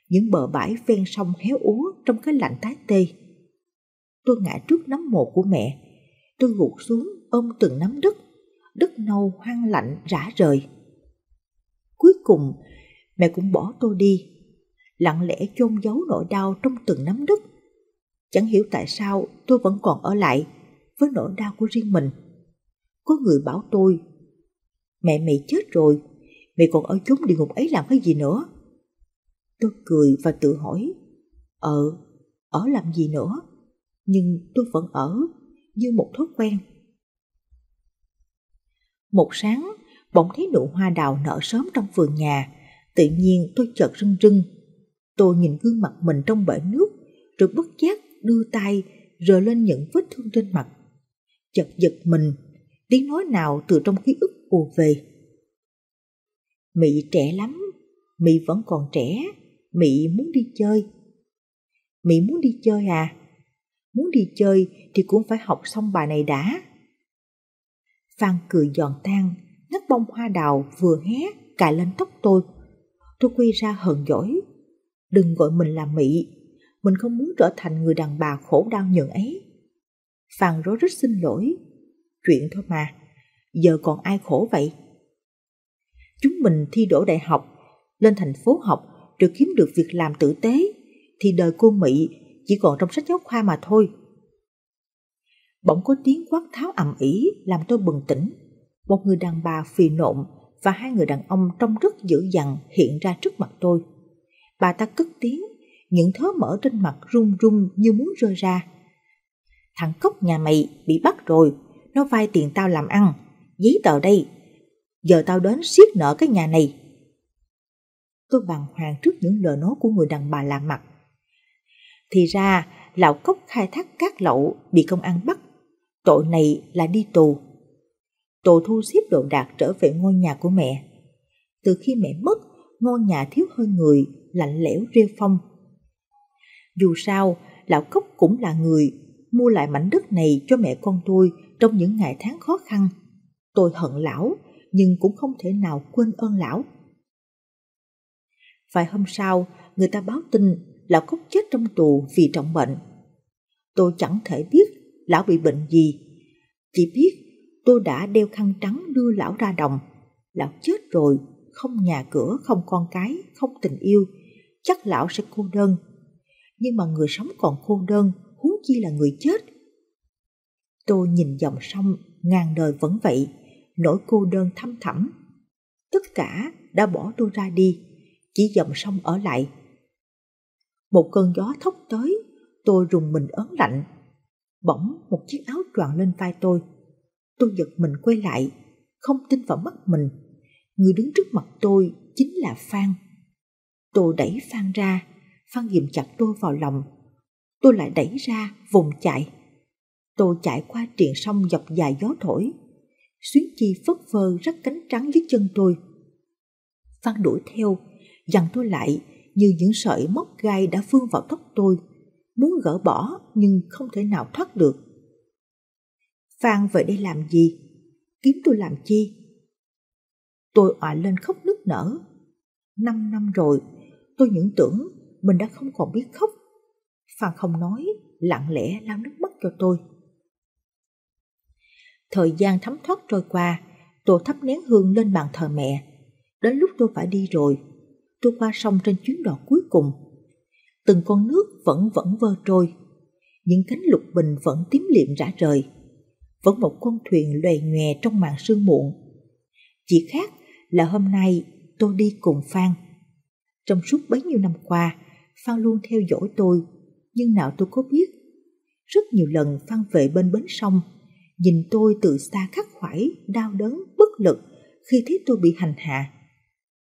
những bờ bãi ven sông héo úa trong cái lạnh tái tê. Tôi ngã trước nắm mồ của mẹ, tôi gục xuống ôm từng nắm đất, đất nâu hoang lạnh rã rời. Cuối cùng, mẹ cũng bỏ tôi đi, lặng lẽ chôn giấu nỗi đau trong từng nắm đất. Chẳng hiểu tại sao tôi vẫn còn ở lại với nỗi đau của riêng mình. Có người bảo tôi, mẹ mày chết rồi, mày còn ở chốn địa ngục ấy làm cái gì nữa? Tôi cười và tự hỏi, ờ, ở làm gì nữa? Nhưng tôi vẫn ở, như một thói quen. Một sáng, bỗng thấy nụ hoa đào nở sớm trong vườn nhà, tự nhiên tôi chợt rưng rưng. Tôi nhìn gương mặt mình trong bể nước, rồi bất giác đưa tay rờ lên những vết thương trên mặt. Chợt giật mình, tiếng nói nào từ trong ký ức ùa về. Mị trẻ lắm, Mị vẫn còn trẻ, mị muốn đi chơi. mị muốn đi chơi à? Muốn đi chơi thì cũng phải học xong bài này đã. Phan cười giòn tan, ngắt bông hoa đào vừa hé cài lên tóc tôi. Tôi quay ra hờn dỗi. Đừng gọi mình là Mỹ, mình không muốn trở thành người đàn bà khổ đau nhường ấy. Phan rối rít xin lỗi. Chuyện thôi mà, giờ còn ai khổ vậy? Chúng mình thi đổ đại học, lên thành phố học được kiếm được việc làm tử tế, thì đời cô Mỹ chỉ còn trong sách giáo khoa mà thôi. Bỗng có tiếng quát tháo ầm ĩ làm tôi bừng tỉnh. Một người đàn bà phì nộm và hai người đàn ông trông rất dữ dằn hiện ra trước mặt tôi. Bà ta cất tiếng, những thớ mỡ trên mặt run run như muốn rơi ra. Thằng cốc nhà mày bị bắt rồi, nó vay tiền tao làm ăn, giấy tờ đây. Giờ tao đến siết nợ cái nhà này tôi bàng hoàng trước những lời nói của người đàn bà lạ mặt. Thì ra, lão cốc khai thác cát lậu bị công an bắt, tội này là đi tù. Tổ thu xếp đồ đạc trở về ngôi nhà của mẹ. Từ khi mẹ mất, ngôi nhà thiếu hơn người, lạnh lẽo rêu phong. Dù sao, lão cốc cũng là người mua lại mảnh đất này cho mẹ con tôi trong những ngày tháng khó khăn. Tôi hận lão, nhưng cũng không thể nào quên ơn lão. Vài hôm sau, người ta báo tin lão Cốc chết trong tù vì trọng bệnh. Tôi chẳng thể biết lão bị bệnh gì. Chỉ biết tôi đã đeo khăn trắng đưa lão ra đồng. Lão chết rồi, không nhà cửa, không con cái, không tình yêu. Chắc lão sẽ cô đơn. Nhưng mà người sống còn cô đơn, huống chi là người chết. Tôi nhìn dòng sông, ngàn đời vẫn vậy, nỗi cô đơn thăm thẳm. Tất cả đã bỏ tôi ra đi chỉ dòng sông ở lại. Một cơn gió thốc tới, tôi rùng mình ớn lạnh. Bỗng một chiếc áo choàng lên vai tôi. Tôi giật mình quay lại, không tin vào mắt mình. Người đứng trước mặt tôi chính là Phan. Tôi đẩy Phan ra, Phan ghim chặt tôi vào lòng. Tôi lại đẩy ra, vùng chạy. Tôi chạy qua triền sông dọc dài gió thổi. Xuyến chi phất phơ rắc cánh trắng dưới chân tôi. Phan đuổi theo, rằng tôi lại như những sợi móc gai đã phương vào tóc tôi, muốn gỡ bỏ nhưng không thể nào thoát được. Phan về đây làm gì? Kiếm tôi làm chi? Tôi òa lên khóc nức nở. Năm năm rồi, tôi những tưởng mình đã không còn biết khóc. Phan không nói, lặng lẽ lau nước mắt cho tôi. Thời gian thấm thoát trôi qua, tôi thắp nén hương lên bàn thờ mẹ. Đến lúc tôi phải đi rồi, trôi qua sông trên chuyến đò cuối cùng. Từng con nước vẫn vẫn vơ trôi, những cánh lục bình vẫn tím liệm rã rời, vẫn một con thuyền lòe nhòe trong màn sương muộn. Chỉ khác là hôm nay tôi đi cùng Phan. Trong suốt bấy nhiêu năm qua, Phan luôn theo dõi tôi, nhưng nào tôi có biết. Rất nhiều lần Phan về bên bến sông, nhìn tôi từ xa khắc khoải, đau đớn, bất lực khi thấy tôi bị hành hạ.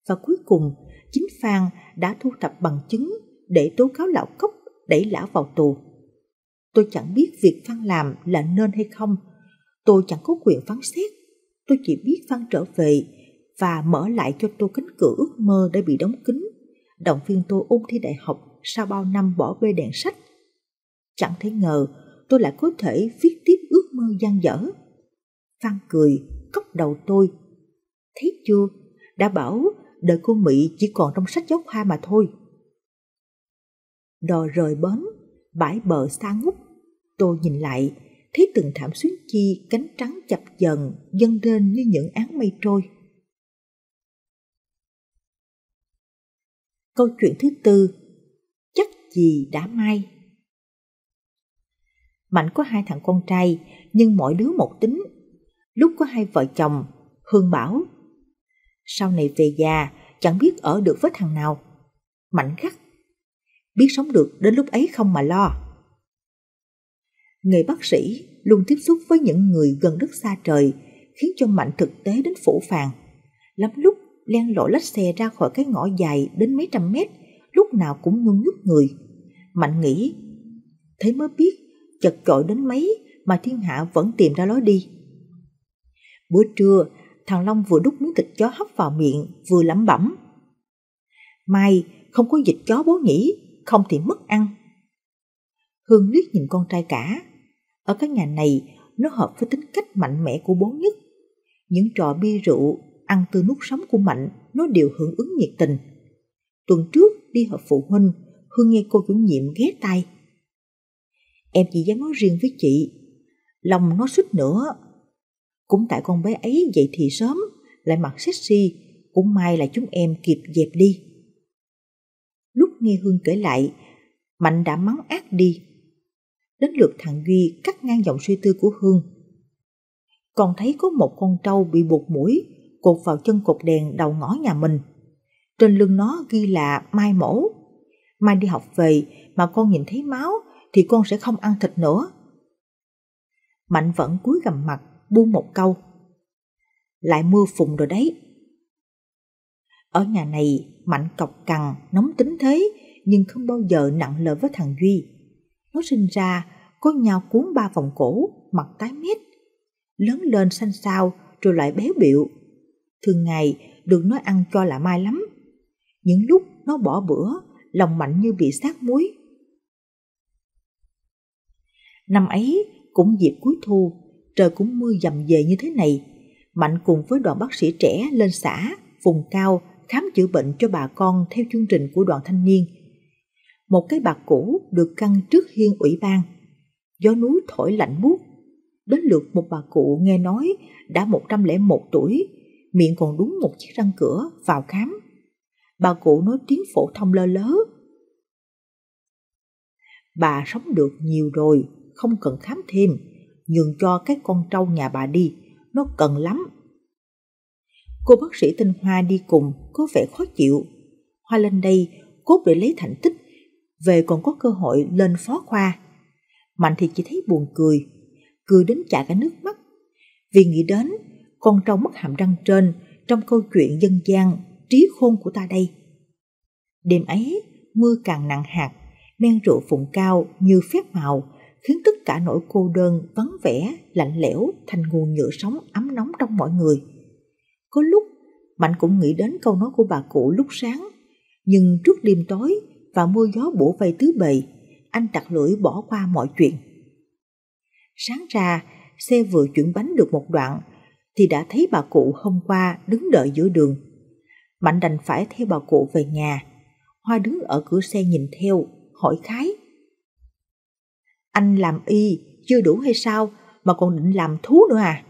Và cuối cùng chính Phan đã thu thập bằng chứng để tố cáo lão Cốc đẩy lão vào tù. Tôi chẳng biết việc Phan làm là nên hay không. Tôi chẳng có quyền phán xét. Tôi chỉ biết Phan trở về và mở lại cho tôi cánh cửa ước mơ đã bị đóng kín. Động viên tôi ôn thi đại học sau bao năm bỏ bê đèn sách. Chẳng thấy ngờ tôi lại có thể viết tiếp ước mơ gian dở. Phan cười, cốc đầu tôi. Thấy chưa, đã bảo đời cô Mỹ chỉ còn trong sách giáo khoa mà thôi. Đò rời bến, bãi bờ xa ngút, tôi nhìn lại, thấy từng thảm xuyến chi cánh trắng chập dần dâng lên như những áng mây trôi. Câu chuyện thứ tư Chắc gì đã mai Mạnh có hai thằng con trai Nhưng mỗi đứa một tính Lúc có hai vợ chồng Hương bảo sau này về già chẳng biết ở được với thằng nào. Mạnh khắc, biết sống được đến lúc ấy không mà lo. Người bác sĩ luôn tiếp xúc với những người gần đất xa trời khiến cho Mạnh thực tế đến phủ phàng. Lắm lúc len lỏi lách xe ra khỏi cái ngõ dài đến mấy trăm mét, lúc nào cũng nhung nhút người. Mạnh nghĩ, thế mới biết chật chội đến mấy mà thiên hạ vẫn tìm ra lối đi. Bữa trưa, thằng Long vừa đút miếng thịt chó hấp vào miệng, vừa lẩm bẩm. May không có dịch chó bố nhỉ, không thì mất ăn. Hương liếc nhìn con trai cả. Ở cái nhà này, nó hợp với tính cách mạnh mẽ của bố nhất. Những trò bia rượu, ăn từ nút sống của Mạnh, nó đều hưởng ứng nhiệt tình. Tuần trước, đi họp phụ huynh, Hương nghe cô chủ nhiệm ghé tay. Em chỉ dám nói riêng với chị, lòng nó suýt nữa cũng tại con bé ấy dậy thì sớm, lại mặc sexy, cũng may là chúng em kịp dẹp đi. Lúc nghe Hương kể lại, Mạnh đã mắng ác đi. Đến lượt thằng Duy cắt ngang dòng suy tư của Hương. Còn thấy có một con trâu bị buộc mũi, cột vào chân cột đèn đầu ngõ nhà mình. Trên lưng nó ghi là mai mổ. Mai đi học về mà con nhìn thấy máu thì con sẽ không ăn thịt nữa. Mạnh vẫn cúi gầm mặt, buông một câu. Lại mưa phùn rồi đấy. Ở nhà này, Mạnh cọc cằn, nóng tính thế, nhưng không bao giờ nặng lời với thằng Duy. Nó sinh ra, có nhau cuốn ba vòng cổ, mặt tái mét, lớn lên xanh xao rồi lại béo biệu. Thường ngày được nó ăn cho là mai lắm. Những lúc nó bỏ bữa, lòng mạnh như bị sát muối. Năm ấy cũng dịp cuối thu, trời cũng mưa dầm về như thế này. Mạnh cùng với đoàn bác sĩ trẻ lên xã, vùng cao, khám chữa bệnh cho bà con theo chương trình của đoàn thanh niên. Một cái bạc cũ được căng trước hiên ủy ban. Gió núi thổi lạnh buốt. Đến lượt một bà cụ nghe nói đã 101 tuổi, miệng còn đúng một chiếc răng cửa vào khám. Bà cụ nói tiếng phổ thông lơ lớ. Bà sống được nhiều rồi, không cần khám thêm nhường cho các con trâu nhà bà đi, nó cần lắm. Cô bác sĩ Tinh Hoa đi cùng có vẻ khó chịu. Hoa lên đây cốt để lấy thành tích, về còn có cơ hội lên phó khoa. Mạnh thì chỉ thấy buồn cười, cười đến chả cả nước mắt. Vì nghĩ đến con trâu mất hàm răng trên trong câu chuyện dân gian trí khôn của ta đây. Đêm ấy, mưa càng nặng hạt, men rượu phụng cao như phép màu khiến tất cả nỗi cô đơn, vắng vẻ, lạnh lẽo thành nguồn nhựa sống ấm nóng trong mọi người. Có lúc, Mạnh cũng nghĩ đến câu nói của bà cụ lúc sáng, nhưng trước đêm tối và mưa gió bổ vây tứ bề, anh tặc lưỡi bỏ qua mọi chuyện. Sáng ra, xe vừa chuyển bánh được một đoạn, thì đã thấy bà cụ hôm qua đứng đợi giữa đường. Mạnh đành phải theo bà cụ về nhà. Hoa đứng ở cửa xe nhìn theo, hỏi khái. Anh làm y chưa đủ hay sao mà còn định làm thú nữa à?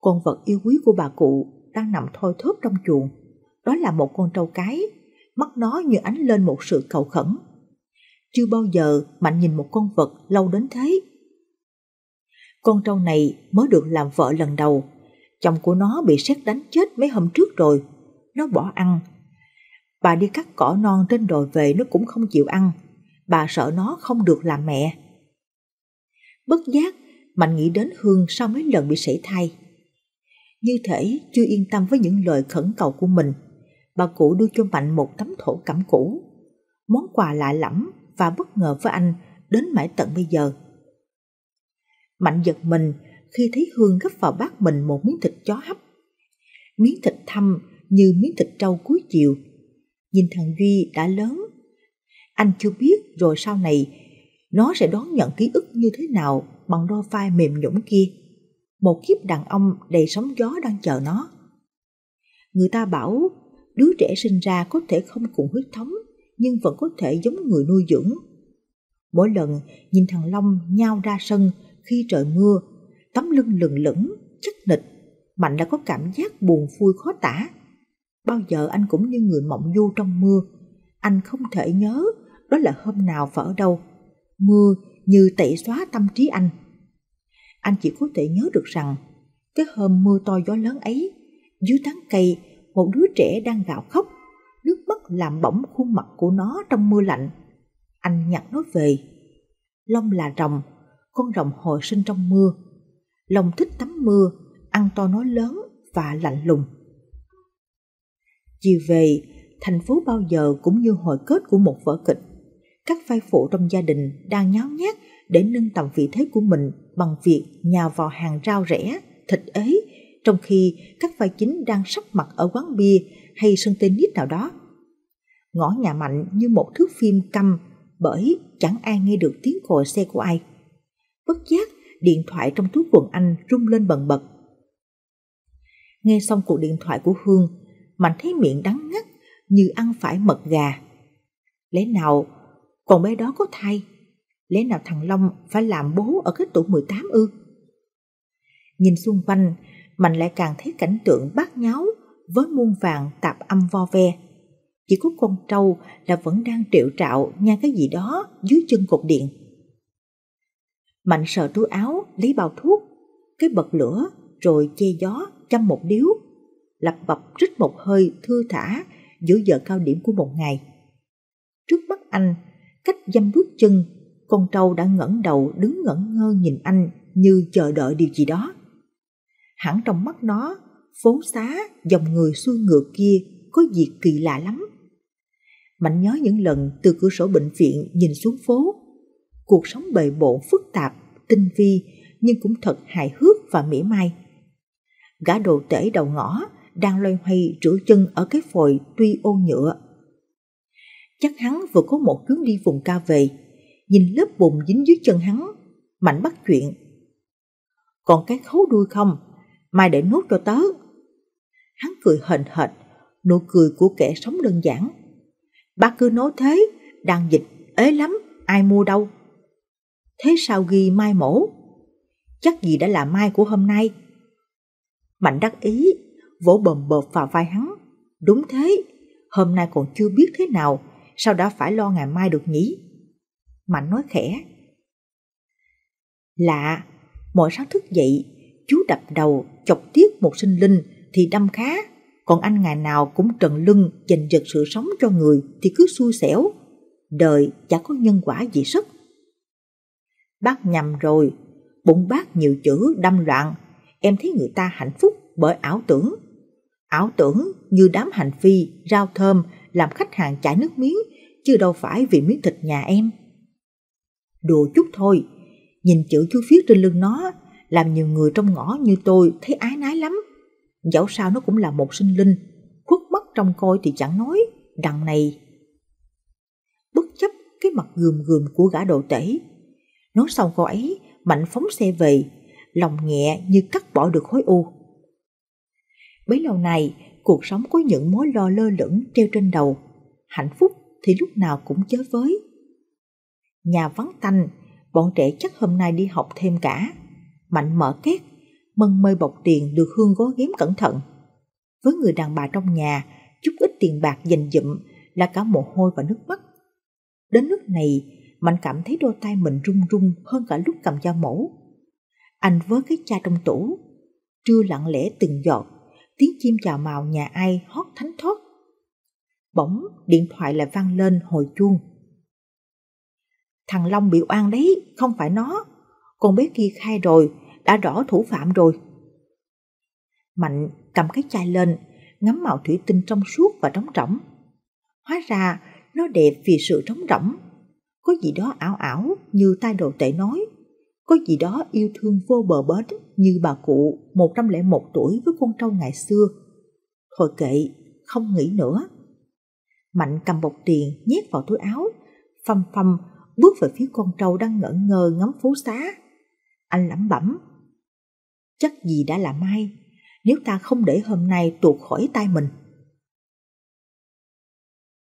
Con vật yêu quý của bà cụ đang nằm thôi thớp trong chuồng. Đó là một con trâu cái, mắt nó như ánh lên một sự cầu khẩn. Chưa bao giờ Mạnh nhìn một con vật lâu đến thế. Con trâu này mới được làm vợ lần đầu. Chồng của nó bị xét đánh chết mấy hôm trước rồi. Nó bỏ ăn. Bà đi cắt cỏ non trên đồi về nó cũng không chịu ăn bà sợ nó không được làm mẹ. Bất giác, Mạnh nghĩ đến Hương sau mấy lần bị sảy thai. Như thể chưa yên tâm với những lời khẩn cầu của mình, bà cụ đưa cho Mạnh một tấm thổ cẩm cũ. Món quà lạ lẫm và bất ngờ với anh đến mãi tận bây giờ. Mạnh giật mình khi thấy Hương gấp vào bát mình một miếng thịt chó hấp. Miếng thịt thâm như miếng thịt trâu cuối chiều. Nhìn thằng Duy đã lớn anh chưa biết rồi sau này nó sẽ đón nhận ký ức như thế nào bằng đôi vai mềm nhũng kia. Một kiếp đàn ông đầy sóng gió đang chờ nó. Người ta bảo đứa trẻ sinh ra có thể không cùng huyết thống nhưng vẫn có thể giống người nuôi dưỡng. Mỗi lần nhìn thằng Long nhao ra sân khi trời mưa, tấm lưng lừng lững, chắc nịch, Mạnh đã có cảm giác buồn phui khó tả. Bao giờ anh cũng như người mộng du trong mưa, anh không thể nhớ đó là hôm nào và ở đâu. Mưa như tẩy xóa tâm trí anh. Anh chỉ có thể nhớ được rằng, cái hôm mưa to gió lớn ấy, dưới tán cây, một đứa trẻ đang gào khóc, nước mắt làm bỏng khuôn mặt của nó trong mưa lạnh. Anh nhặt nó về. Long là rồng, con rồng hồi sinh trong mưa. Long thích tắm mưa, ăn to nói lớn và lạnh lùng. Chiều về, thành phố bao giờ cũng như hồi kết của một vở kịch các vai phụ trong gia đình đang nháo nhác để nâng tầm vị thế của mình bằng việc nhào vào hàng rau rẻ, thịt ế, trong khi các vai chính đang sắp mặt ở quán bia hay sân tennis nào đó. Ngõ nhà mạnh như một thước phim câm bởi chẳng ai nghe được tiếng còi xe của ai. Bất giác, điện thoại trong túi quần anh rung lên bần bật. Nghe xong cuộc điện thoại của Hương, Mạnh thấy miệng đắng ngắt như ăn phải mật gà. Lẽ nào còn bé đó có thai. Lẽ nào thằng Long phải làm bố ở cái tuổi 18 ư? Nhìn xung quanh, Mạnh lại càng thấy cảnh tượng bát nháo với muôn vàng tạp âm vo ve. Chỉ có con trâu là vẫn đang triệu trạo nha cái gì đó dưới chân cột điện. Mạnh sờ túi áo, lấy bao thuốc, cái bật lửa rồi che gió châm một điếu, lập bập rít một hơi thư thả giữa giờ cao điểm của một ngày. Trước mắt anh cách dăm bước chân, con trâu đã ngẩng đầu đứng ngẩn ngơ nhìn anh như chờ đợi điều gì đó. Hẳn trong mắt nó, phố xá, dòng người xuôi ngược kia có gì kỳ lạ lắm. Mạnh nhớ những lần từ cửa sổ bệnh viện nhìn xuống phố, cuộc sống bề bộ phức tạp, tinh vi nhưng cũng thật hài hước và mỉa mai. Gã đồ tể đầu ngõ đang loay hoay rửa chân ở cái phồi tuy ô nhựa chắc hắn vừa có một chuyến đi vùng cao về, nhìn lớp bùn dính dưới chân hắn, mạnh bắt chuyện. Còn cái khấu đuôi không, mai để nốt cho tớ. Hắn cười hền hệt, nụ cười của kẻ sống đơn giản. Bác cứ nói thế, đang dịch, ế lắm, ai mua đâu. Thế sao ghi mai mổ? Chắc gì đã là mai của hôm nay. Mạnh đắc ý, vỗ bầm bợp vào vai hắn. Đúng thế, hôm nay còn chưa biết thế nào sao đã phải lo ngày mai được nhỉ? Mạnh nói khẽ. Lạ, mỗi sáng thức dậy, chú đập đầu, chọc tiếc một sinh linh thì đâm khá, còn anh ngày nào cũng trần lưng giành giật sự sống cho người thì cứ xui xẻo, đời chả có nhân quả gì sức. Bác nhầm rồi, bụng bác nhiều chữ đâm loạn, em thấy người ta hạnh phúc bởi ảo tưởng. Ảo tưởng như đám hành phi, rau thơm làm khách hàng chảy nước miếng, chứ đâu phải vì miếng thịt nhà em. Đùa chút thôi, nhìn chữ chú viết trên lưng nó, làm nhiều người trong ngõ như tôi thấy ái nái lắm. Dẫu sao nó cũng là một sinh linh, khuất mắt trong coi thì chẳng nói, đằng này. Bất chấp cái mặt gườm gườm của gã đồ tể, nói xong câu ấy, mạnh phóng xe về, lòng nhẹ như cắt bỏ được khối u. Bấy lâu này, cuộc sống có những mối lo lơ lửng treo trên đầu, hạnh phúc thì lúc nào cũng chớ với. Nhà vắng tanh, bọn trẻ chắc hôm nay đi học thêm cả. Mạnh mở két, mân mơi bọc tiền được Hương gói ghém cẩn thận. Với người đàn bà trong nhà, chút ít tiền bạc dành dụm là cả mồ hôi và nước mắt. Đến lúc này, Mạnh cảm thấy đôi tay mình run run hơn cả lúc cầm dao mổ. Anh với cái chai trong tủ, trưa lặng lẽ từng giọt tiếng chim chào màu nhà ai hót thánh thót. Bỗng điện thoại lại vang lên hồi chuông. Thằng Long bị oan đấy, không phải nó. Con biết kia khai rồi, đã rõ thủ phạm rồi. Mạnh cầm cái chai lên, ngắm màu thủy tinh trong suốt và trống rỗng. Hóa ra nó đẹp vì sự trống rỗng. Có gì đó ảo ảo như tai đồ tệ nói. Có gì đó yêu thương vô bờ bến như bà cụ 101 tuổi với con trâu ngày xưa. Thôi kệ, không nghĩ nữa. Mạnh cầm bọc tiền nhét vào túi áo, phầm phầm bước về phía con trâu đang ngỡ ngơ ngắm phố xá. Anh lẩm bẩm. Chắc gì đã là may, nếu ta không để hôm nay tuột khỏi tay mình.